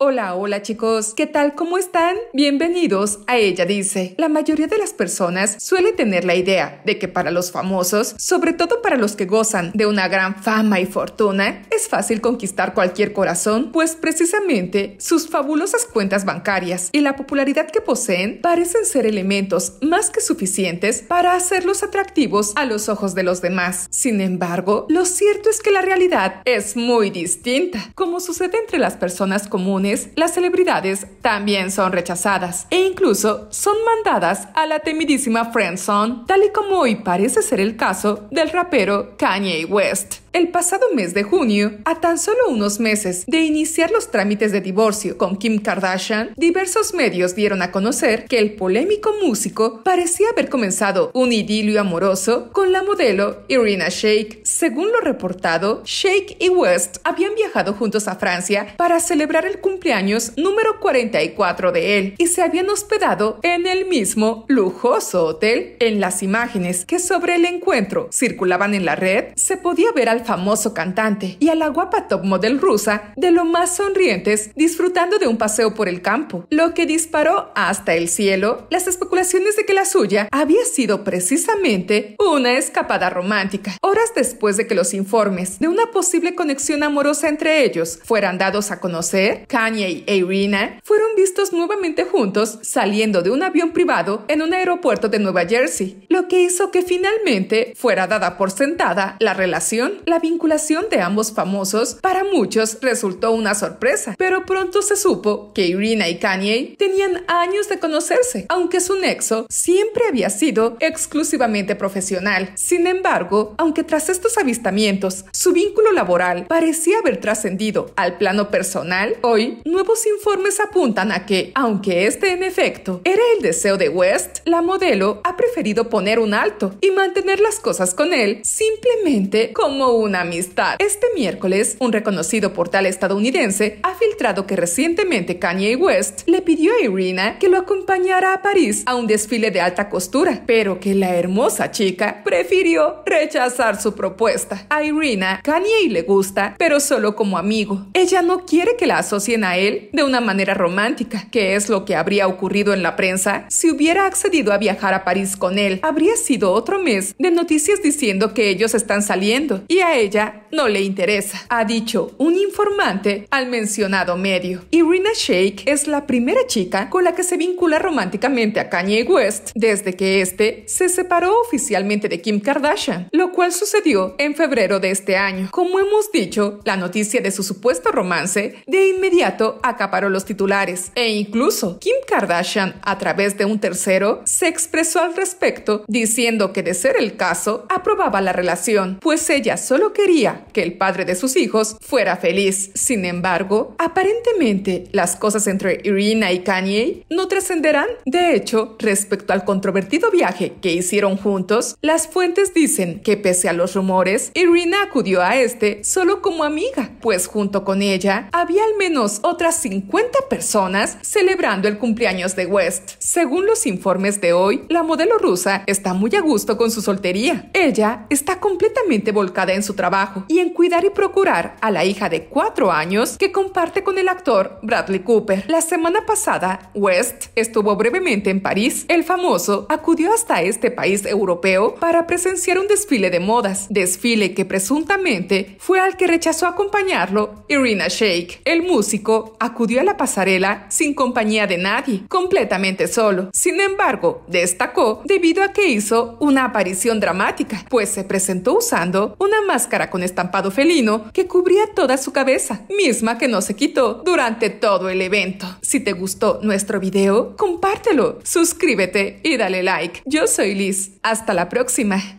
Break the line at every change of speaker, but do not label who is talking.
Hola, hola chicos, ¿qué tal? ¿Cómo están? Bienvenidos a Ella Dice. La mayoría de las personas suele tener la idea de que para los famosos, sobre todo para los que gozan de una gran fama y fortuna, es fácil conquistar cualquier corazón, pues precisamente sus fabulosas cuentas bancarias y la popularidad que poseen parecen ser elementos más que suficientes para hacerlos atractivos a los ojos de los demás. Sin embargo, lo cierto es que la realidad es muy distinta. Como sucede entre las personas comunes, las celebridades también son rechazadas e incluso son mandadas a la temidísima friendzone, tal y como hoy parece ser el caso del rapero Kanye West. El pasado mes de junio, a tan solo unos meses de iniciar los trámites de divorcio con Kim Kardashian, diversos medios dieron a conocer que el polémico músico parecía haber comenzado un idilio amoroso con la modelo Irina Shayk. Según lo reportado, Shayk y West habían viajado juntos a Francia para celebrar el cumpleaños número 44 de él y se habían hospedado en el mismo lujoso hotel. En las imágenes que sobre el encuentro circulaban en la red, se podía ver al famoso cantante y a la guapa top model rusa de lo más sonrientes disfrutando de un paseo por el campo, lo que disparó hasta el cielo las especulaciones de que la suya había sido precisamente una escapada romántica. Horas después de que los informes de una posible conexión amorosa entre ellos fueran dados a conocer, Kanye y Irina fueron vistos nuevamente juntos saliendo de un avión privado en un aeropuerto de Nueva Jersey, lo que hizo que finalmente fuera dada por sentada la relación la vinculación de ambos famosos para muchos resultó una sorpresa, pero pronto se supo que Irina y Kanye tenían años de conocerse, aunque su nexo siempre había sido exclusivamente profesional. Sin embargo, aunque tras estos avistamientos su vínculo laboral parecía haber trascendido al plano personal, hoy nuevos informes apuntan a que, aunque este en efecto era el deseo de West, la modelo ha preferido poner un alto y mantener las cosas con él simplemente como una amistad. Este miércoles, un reconocido portal estadounidense ha filtrado que recientemente Kanye West le pidió a Irina que lo acompañara a París a un desfile de alta costura, pero que la hermosa chica prefirió rechazar su propuesta. A Irina, Kanye le gusta, pero solo como amigo. Ella no quiere que la asocien a él de una manera romántica, que es lo que habría ocurrido en la prensa si hubiera accedido a viajar a París con él. Habría sido otro mes de noticias diciendo que ellos están saliendo y a ella no le interesa, ha dicho un informante al mencionado medio. Irina Shake es la primera chica con la que se vincula románticamente a Kanye West desde que este se separó oficialmente de Kim Kardashian, lo cual sucedió en febrero de este año. Como hemos dicho, la noticia de su supuesto romance de inmediato acaparó los titulares e incluso Kim Kardashian, a través de un tercero, se expresó al respecto diciendo que de ser el caso, aprobaba la relación, pues ella solo quería que el padre de sus hijos fuera feliz. Sin embargo, aparentemente las cosas entre Irina y Kanye no trascenderán. De hecho, respecto al controvertido viaje que hicieron juntos, las fuentes dicen que pese a los rumores, Irina acudió a este solo como amiga, pues junto con ella había al menos otras 50 personas celebrando el cumpleaños años de West. Según los informes de hoy, la modelo rusa está muy a gusto con su soltería. Ella está completamente volcada en su trabajo y en cuidar y procurar a la hija de cuatro años que comparte con el actor Bradley Cooper. La semana pasada, West estuvo brevemente en París. El famoso acudió hasta este país europeo para presenciar un desfile de modas, desfile que presuntamente fue al que rechazó acompañarlo Irina Shayk. El músico acudió a la pasarela sin compañía de nadie completamente solo. Sin embargo, destacó debido a que hizo una aparición dramática, pues se presentó usando una máscara con estampado felino que cubría toda su cabeza, misma que no se quitó durante todo el evento. Si te gustó nuestro video, compártelo, suscríbete y dale like. Yo soy Liz. Hasta la próxima.